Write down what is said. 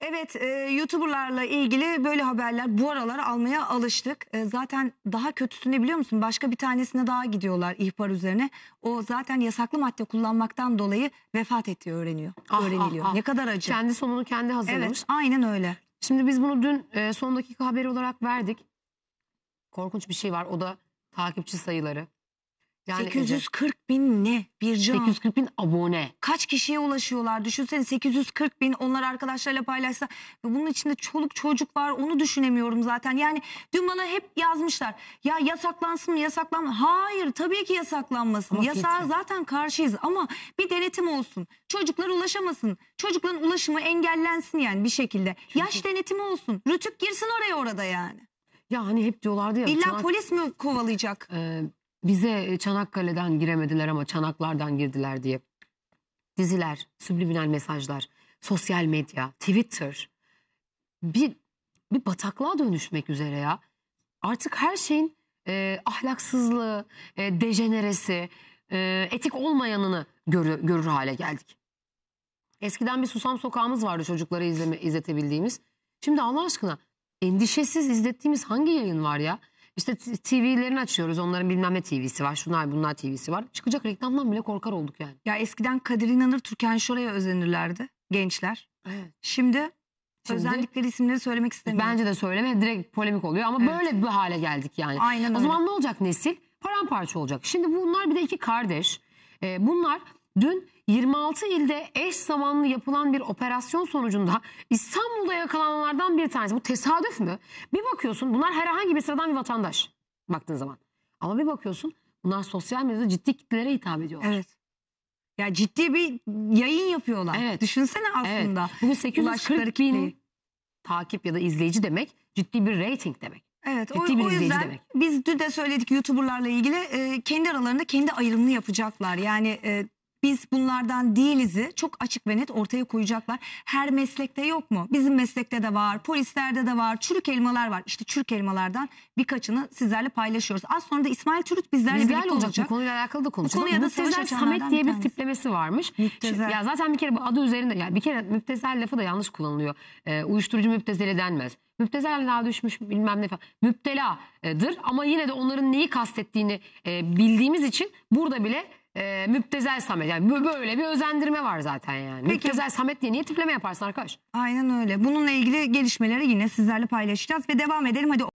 Evet e, YouTuber'larla ilgili böyle haberler bu aralar almaya alıştık. E, zaten daha kötüsünü biliyor musun? Başka bir tanesine daha gidiyorlar ihbar üzerine. O zaten yasaklı madde kullanmaktan dolayı vefat ettiği öğreniyor. Ah, ah öğreniliyor. Ah, ah. Ne kadar acı. Kendi sonunu kendi hazırlamış. Evet aynen öyle. Şimdi biz bunu dün e, son dakika haberi olarak verdik. Korkunç bir şey var o da takipçi sayıları. Yani 840 bin ne? Bir can. 840 bin abone. Kaç kişiye ulaşıyorlar? Düşünsene 840 bin onlar arkadaşlarıyla paylaşsa. bunun içinde çoluk çocuk var onu düşünemiyorum zaten. Yani dün bana hep yazmışlar. Ya yasaklansın mı yasaklanma. Hayır tabii ki yasaklanmasın. Ama Yasağa zaten karşıyız ama bir denetim olsun. çocuklar ulaşamasın. Çocukların ulaşımı engellensin yani bir şekilde. Çünkü... Yaş denetimi olsun. Rütük girsin oraya orada yani. Ya hani hep diyorlardı ya. İlla polis mi kovalayacak? E, bize e, Çanakkale'den giremediler ama Çanaklar'dan girdiler diye. Diziler, subliminal mesajlar, sosyal medya, Twitter bir bir bataklığa dönüşmek üzere ya. Artık her şeyin e, ahlaksızlığı, e, dejeneresi, e, etik olmayanını görür, görür hale geldik. Eskiden bir susam sokağımız vardı çocuklara izleme, izletebildiğimiz. Şimdi Allah aşkına endişesiz izlettiğimiz hangi yayın var ya? İşte TV'lerini açıyoruz. Onların bilmem ne TV'si var. Şunlar bunlar TV'si var. Çıkacak reklamdan bile korkar olduk yani. Ya eskiden Kadir İnanır, Türkan Şoray'a özenirlerdi gençler. Evet. Şimdi, Şimdi özendikleri isimleri söylemek istemiyorum. Bence de söyleme. Direkt polemik oluyor ama evet. böyle bir hale geldik yani. Aynen öyle. O zaman ne olacak nesil? Paramparça olacak. Şimdi bunlar bir de iki kardeş. Ee, bunlar Dün 26 ilde eş zamanlı yapılan bir operasyon sonucunda İstanbul'da yakalananlardan bir tanesi. Bu tesadüf mü? Bir bakıyorsun bunlar herhangi bir sıradan bir vatandaş baktığın zaman. Ama bir bakıyorsun bunlar sosyal medyada ciddi kitlelere hitap ediyorlar. Evet. Ya ciddi bir yayın yapıyorlar. Evet. Düşünsene aslında. Evet. Bugün 840 bin takip ya da izleyici demek ciddi bir rating demek. Evet Ciddi o, o yüzden demek. biz dün de söyledik YouTuber'larla ilgili e, kendi aralarında kendi ayrımını yapacaklar. Yani e, biz bunlardan değiliz'i çok açık ve net ortaya koyacaklar. Her meslekte yok mu? Bizim meslekte de var, polislerde de var, çürük elmalar var. İşte çürük elmalardan birkaçını sizlerle paylaşıyoruz. Az sonra da İsmail Türüt bizlerle, bizlerle birlikte olacak. olacak. Bu konuyla alakalı da konuşacağız. Bu konuya da Müptezel Samet diye bir tanesi. tiplemesi varmış. Müptezel. Ya zaten bir kere bu adı üzerinde ya bir kere müptezel lafı da yanlış kullanılıyor. Ee, uyuşturucu müptezeli denmez daha düşmüş bilmem ne falan müpteladır ama yine de onların neyi kastettiğini e, bildiğimiz için burada bile e, müptezel Samet. Yani böyle bir özendirme var zaten yani. Peki. Müptezel Samet diye niye tipleme yaparsın arkadaş? Aynen öyle. Bununla ilgili gelişmeleri yine sizlerle paylaşacağız ve devam edelim. Hadi